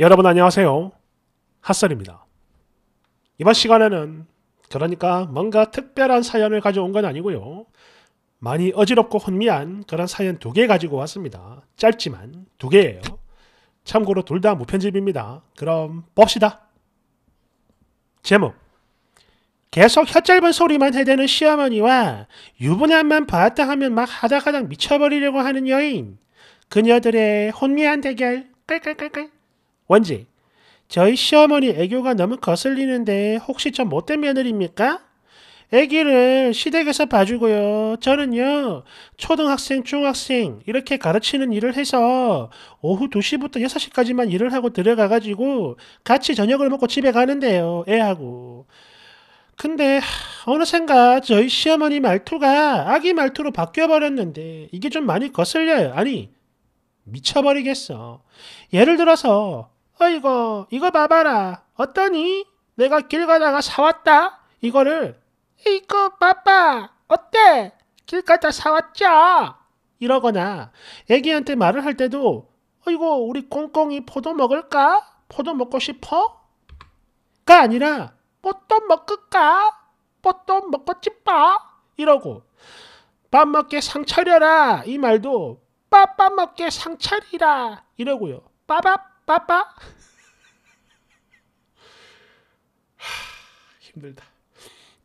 여러분 안녕하세요. 핫설입니다. 이번 시간에는 그러니까 뭔가 특별한 사연을 가져온 건 아니고요. 많이 어지럽고 혼미한 그런 사연 두 개 가지고 왔습니다. 짧지만 두 개예요. 참고로 둘 다 무편집입니다. 그럼 봅시다. 제목 계속 혀 짧은 소리만 해대는 시어머니와 유부남만 봤다 하면 막 하다가닥 미쳐버리려고 하는 여인 그녀들의 혼미한 대결 깔깔깔깔 원지, 저희 시어머니 애교가 너무 거슬리는데 혹시 저 못된 며느리입니까? 애기를 시댁에서 봐주고요. 저는요, 초등학생, 중학생, 이렇게 가르치는 일을 해서 오후 2시부터 6시까지만 일을 하고 들어가가지고 같이 저녁을 먹고 집에 가는데요, 애하고. 근데, 어느샌가 저희 시어머니 말투가 아기 말투로 바뀌어버렸는데 이게 좀 많이 거슬려요. 아니, 미쳐버리겠어. 예를 들어서 어이거 이거 봐봐라. 어떠니? 내가 길 가다가 사왔다. 이거를 이거 봐봐. 어때? 길 가다 사왔죠? 이러거나 애기한테 말을 할 때도 어이거 우리 꽁꽁이 포도 먹을까? 포도 먹고 싶어? 가 아니라 뽀또 먹을까? 뽀또 먹고 싶어? 이러고 밥 먹게 상 차려라 이 말도 빠빠 먹게 상 차리라 이러고요. 빠밥 빠빠? 힘들다.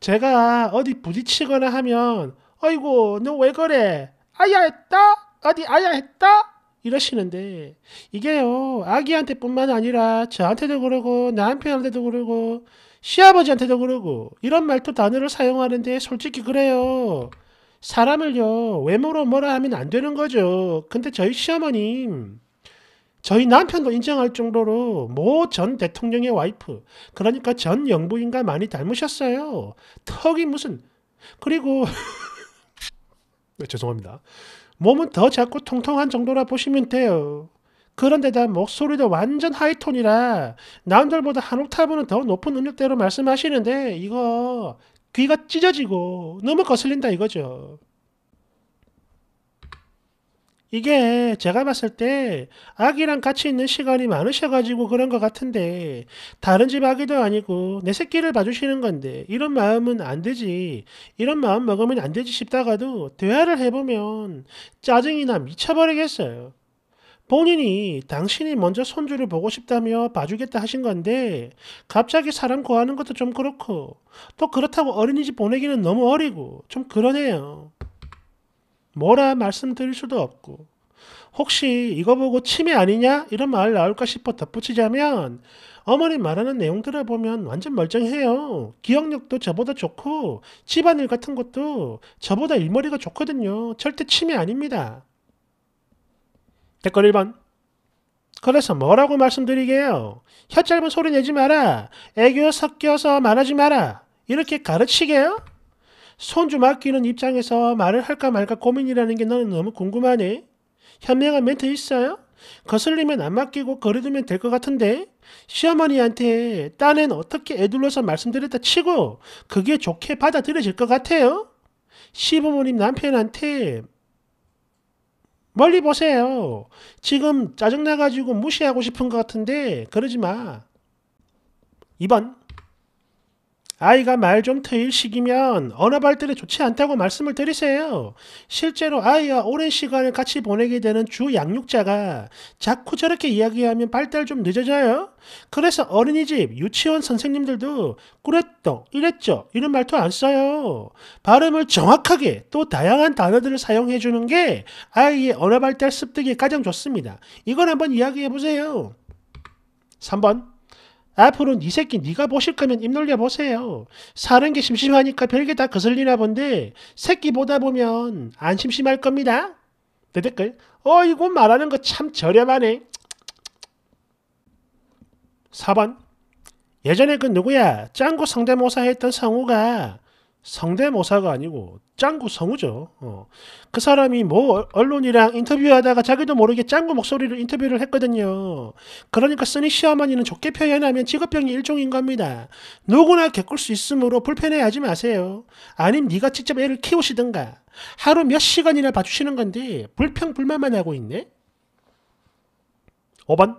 제가 어디 부딪히거나 하면 아이고 너왜 그래? 아야 했다? 어디 아야 했다? 이러시는데 이게요 아기한테 뿐만 아니라 저한테도 그러고 남편한테도 그러고 시아버지한테도 그러고 이런 말투 단어를 사용하는데 솔직히 그래요 사람을요 외모로 뭐라 하면 안 되는 거죠 근데 저희 시어머님 저희 남편도 인정할 정도로 모 전 대통령의 와이프, 그러니까 전 영부인과 많이 닮으셨어요. 턱이 무슨, 그리고, 네, 죄송합니다. 몸은 더 작고 통통한 정도라 보시면 돼요. 그런데다 목소리도 완전 하이톤이라 남들보다 한 옥타브는 더 높은 음역대로 말씀하시는데 이거 귀가 찢어지고 너무 거슬린다 이거죠. 이게 제가 봤을 때 아기랑 같이 있는 시간이 많으셔가지고 그런 것 같은데 다른 집 아기도 아니고 내 새끼를 봐주시는 건데 이런 마음은 안 되지 이런 마음 먹으면 안 되지 싶다가도 대화를 해보면 짜증이 나 미쳐버리겠어요. 본인이 당신이 먼저 손주를 보고 싶다며 봐주겠다 하신 건데 갑자기 사람 구하는 것도 좀 그렇고 또 그렇다고 어린이집 보내기는 너무 어리고 좀 그러네요. 뭐라 말씀드릴 수도 없고 혹시 이거 보고 치매 아니냐 이런 말 나올까 싶어 덧붙이자면 어머니 말하는 내용 들어보면 완전 멀쩡해요. 기억력도 저보다 좋고 집안일 같은 것도 저보다 일머리가 좋거든요. 절대 치매 아닙니다. 댓글 1번 그래서 뭐라고 말씀드리게요? 혀 짧은 소리 내지 마라. 애교 섞여서 말하지 마라. 이렇게 가르치게요? 손주 맡기는 입장에서 말을 할까 말까 고민이라는 게 나는 너무 궁금하네. 현명한 멘트 있어요? 거슬리면 안 맡기고 거리두면 될 것 같은데 시어머니한테 딴엔 어떻게 애둘러서 말씀드렸다 치고 그게 좋게 받아들여질 것 같아요? 시부모님 남편한테 멀리 보세요. 지금 짜증나가지고 무시하고 싶은 것 같은데 그러지 마. 2번 아이가 말 좀 트일 시기면 언어 발달에 좋지 않다고 말씀을 드리세요. 실제로 아이와 오랜 시간을 같이 보내게 되는 주 양육자가 자꾸 저렇게 이야기하면 발달 좀 늦어져요. 그래서 어린이집, 유치원 선생님들도 꾸랬떠, 이랬죠 이런 말투 안 써요. 발음을 정확하게 또 다양한 단어들을 사용해 주는 게 아이의 언어 발달 습득에 가장 좋습니다. 이걸 한번 이야기해 보세요. 3번 앞으로는 이 새끼 네가 보실 거면 입 놀려 보세요. 사는 게 심심하니까 별게 다 거슬리나 본데 새끼 보다 보면 안 심심할 겁니다. 내 댓글 어이구 말하는 거 참 저렴하네. 4번 예전에 그 누구야 짱구 성대모사 했던 성우가 성대모사가 아니고 짱구 성우죠. 어. 그 사람이 뭐 언론이랑 인터뷰하다가 자기도 모르게 짱구 목소리를 인터뷰를 했거든요. 그러니까 쓰니 시어머니는 좋게 표현하면 직업병이 일종인 겁니다. 누구나 겪을 수 있으므로 불편해하지 마세요. 아님 네가 직접 애를 키우시든가 하루 몇 시간이나 봐주시는 건데 불평불만만 하고 있네. 5번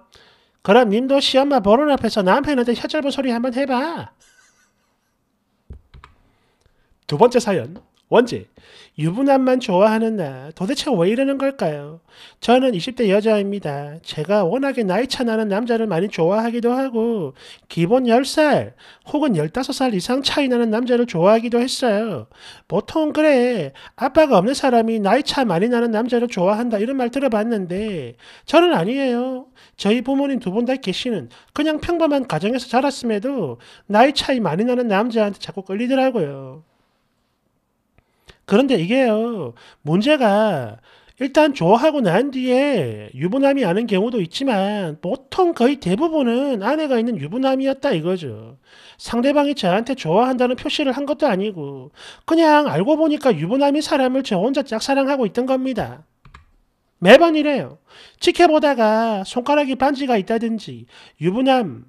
그럼 님도 시엄마 보는 앞에서 남편한테 혀 짧은 소리 한번 해봐. 두 번째 사연. 원지. 유부남만 좋아하는 나. 도대체 왜 이러는 걸까요? 저는 20대 여자입니다. 제가 워낙에 나이차 나는 남자를 많이 좋아하기도 하고, 기본 10살 혹은 15살 이상 차이 나는 남자를 좋아하기도 했어요. 보통 그래. 아빠가 없는 사람이 나이차 많이 나는 남자를 좋아한다. 이런 말 들어봤는데, 저는 아니에요. 저희 부모님 두 분 다 계시는 그냥 평범한 가정에서 자랐음에도 나이 차이 많이 나는 남자한테 자꾸 끌리더라고요. 그런데 이게요. 문제가 일단 좋아하고 난 뒤에 유부남이 아는 경우도 있지만 보통 거의 대부분은 아내가 있는 유부남이었다 이거죠. 상대방이 저한테 좋아한다는 표시를 한 것도 아니고 그냥 알고 보니까 유부남이 사람을 저 혼자 짝사랑하고 있던 겁니다. 매번 이래요. 지켜보다가 손가락에 반지가 있다든지 유부남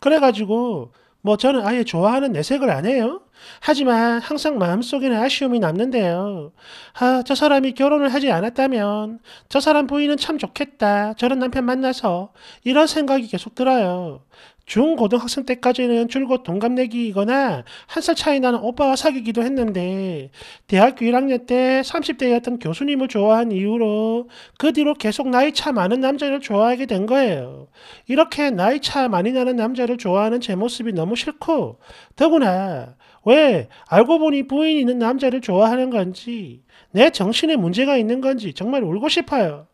그래가지고 뭐 저는 아예 좋아하는 내색을 안 해요. 하지만 항상 마음속에는 아쉬움이 남는데요. 아, 저 사람이 결혼을 하지 않았다면 저 사람 부인은 참 좋겠다. 저런 남편 만나서 이런 생각이 계속 들어요. 중고등학생 때까지는 줄곧 동갑내기이거나 한 살 차이 나는 오빠와 사귀기도 했는데 대학교 1학년 때 30대였던 교수님을 좋아한 이후로 그 뒤로 계속 나이 차 많은 남자를 좋아하게 된 거예요. 이렇게 나이 차 많이 나는 남자를 좋아하는 제 모습이 너무 싫고 더구나 왜 알고 보니 부인 이 있는 남자를 좋아하는 건지 내 정신에 문제가 있는 건지 정말 울고 싶어요.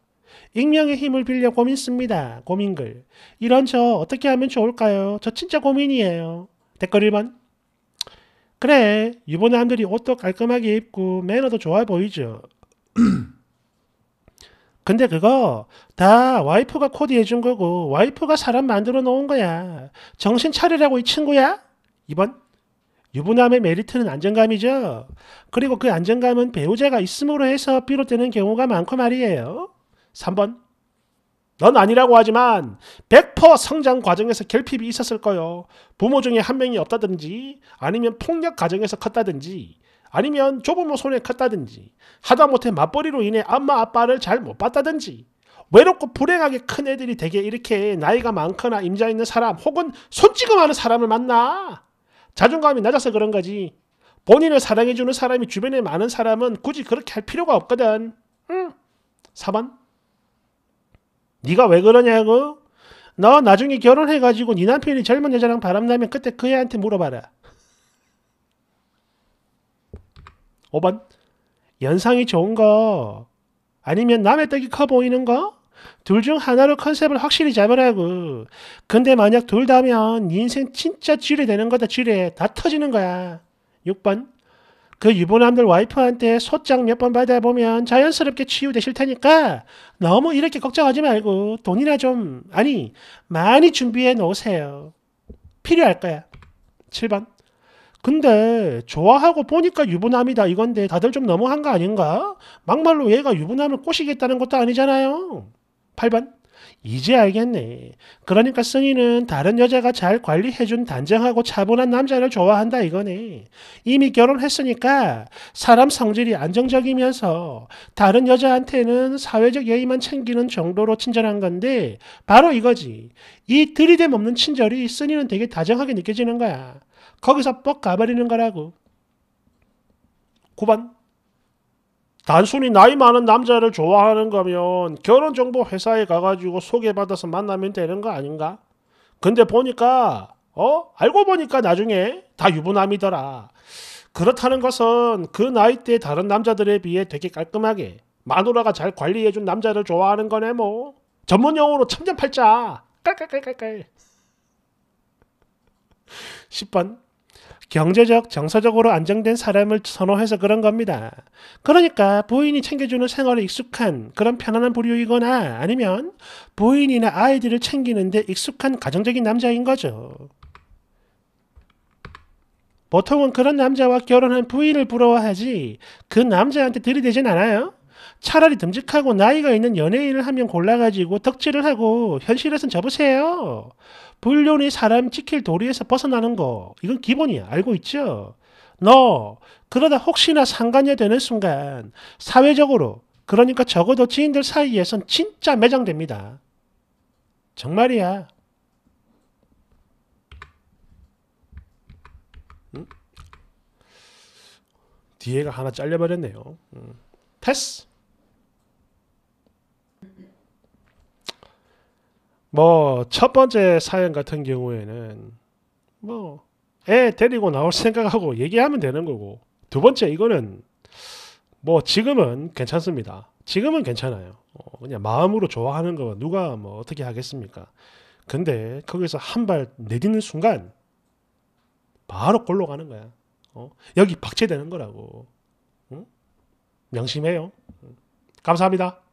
익명의 힘을 빌려 고민 씁니다. 고민글. 이런 저 어떻게 하면 좋을까요? 저 진짜 고민이에요. 댓글 1번. 그래, 유부남들이 옷도 깔끔하게 입고 매너도 좋아 보이죠. 근데 그거 다 와이프가 코디해 준 거고 와이프가 사람 만들어 놓은 거야. 정신 차리라고 이 친구야? 2번. 유부남의 메리트는 안정감이죠. 그리고 그 안정감은 배우자가 있음으로 해서 비롯되는 경우가 많고 말이에요. 3번. 넌 아니라고 하지만 100% 성장 과정에서 결핍이 있었을 거요. 부모 중에 한 명이 없다든지 아니면 폭력 과정에서 컸다든지 아니면 조부모 손에 컸다든지 하다못해 맞벌이로 인해 엄마 아빠를 잘 못 봤다든지 외롭고 불행하게 큰 애들이 되게 이렇게 나이가 많거나 임자 있는 사람 혹은 손찌검하는 사람을 만나 자존감이 낮아서 그런 거지 본인을 사랑해주는 사람이 주변에 많은 사람은 굳이 그렇게 할 필요가 없거든 응. 4번 네가 왜 그러냐고? 너 나중에 결혼해가지고 네 남편이 젊은 여자랑 바람나면 그때 그 애한테 물어봐라. 5번 연상이 좋은 거 아니면 남의 떡이 커 보이는 거? 둘 중 하나로 컨셉을 확실히 잡으라고. 근데 만약 둘 다면 네 인생 진짜 지뢰 되는 거다 지뢰. 다 터지는 거야. 6번 그 유부남들 와이프한테 소장 몇 번 받아보면 자연스럽게 치유되실 테니까 너무 이렇게 걱정하지 말고 돈이나 좀, 아니, 많이 준비해 놓으세요. 필요할 거야. 7번. 근데 좋아하고 보니까 유부남이다 이건데 다들 좀 너무한 거 아닌가? 막말로 얘가 유부남을 꼬시겠다는 것도 아니잖아요. 8번. 이제 알겠네. 그러니까 승희는 다른 여자가 잘 관리해준 단정하고 차분한 남자를 좋아한다 이거네. 이미 결혼했으니까 사람 성질이 안정적이면서 다른 여자한테는 사회적 예의만 챙기는 정도로 친절한 건데 바로 이거지. 이 들이댐 없는 친절이 승희는 되게 다정하게 느껴지는 거야. 거기서 뻑 가버리는 거라고. 9번. 단순히 나이 많은 남자를 좋아하는 거면 결혼정보 회사에 가가지고 소개받아서 만나면 되는 거 아닌가? 근데 보니까, 어? 알고 보니까 나중에 다 유부남이더라. 그렇다는 것은 그 나이 때 다른 남자들에 비해 되게 깔끔하게 마누라가 잘 관리해준 남자를 좋아하는 거네 뭐. 전문 용어로 참전팔자. 깔깔깔깔깔. 10번. 경제적, 정서적으로 안정된 사람을 선호해서 그런 겁니다. 그러니까 부인이 챙겨주는 생활에 익숙한 그런 편안한 부류이거나 아니면 부인이나 아이들을 챙기는데 익숙한 가정적인 남자인 거죠. 보통은 그런 남자와 결혼한 부인을 부러워하지 그 남자한테 들이대진 않아요. 차라리 듬직하고 나이가 있는 연예인을 한 명 골라가지고 덕질을 하고 현실에선 접으세요. 불륜이 사람 지킬 도리에서 벗어나는 거 이건 기본이야. 알고 있죠? 너 그러다 혹시나 상관이 되는 순간 사회적으로 그러니까 적어도 지인들 사이에선 진짜 매장됩니다. 정말이야. 음? 뒤에가 하나 잘려버렸네요. 음. 패스! 뭐첫 번째 사연 같은 경우에는 뭐 애 데리고 나올 생각하고 얘기하면 되는 거고 두 번째 이거는 뭐 지금은 괜찮습니다. 지금은 괜찮아요. 어 그냥 마음으로 좋아하는 거 누가 뭐 어떻게 하겠습니까? 근데 거기서 한 발 내딛는 순간 바로 골로 가는 거야. 어? 여기 박제되는 거라고. 응? 명심해요. 감사합니다.